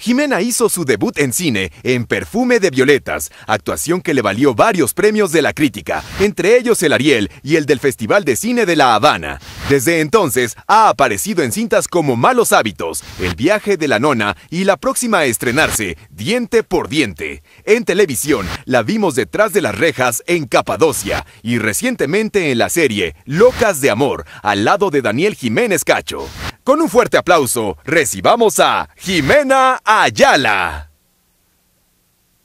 Jimena hizo su debut en cine en Perfume de Violetas, actuación que le valió varios premios de la crítica, entre ellos el Ariel y el del Festival de Cine de La Habana. Desde entonces ha aparecido en cintas como Malos Hábitos, El viaje de la nona y la próxima a estrenarse, Diente por Diente. En televisión la vimos detrás de las rejas en Capadocia y recientemente en la serie Locas de Amor, al lado de Daniel Jiménez Cacho. Con un fuerte aplauso, recibamos a Jimena Ayala.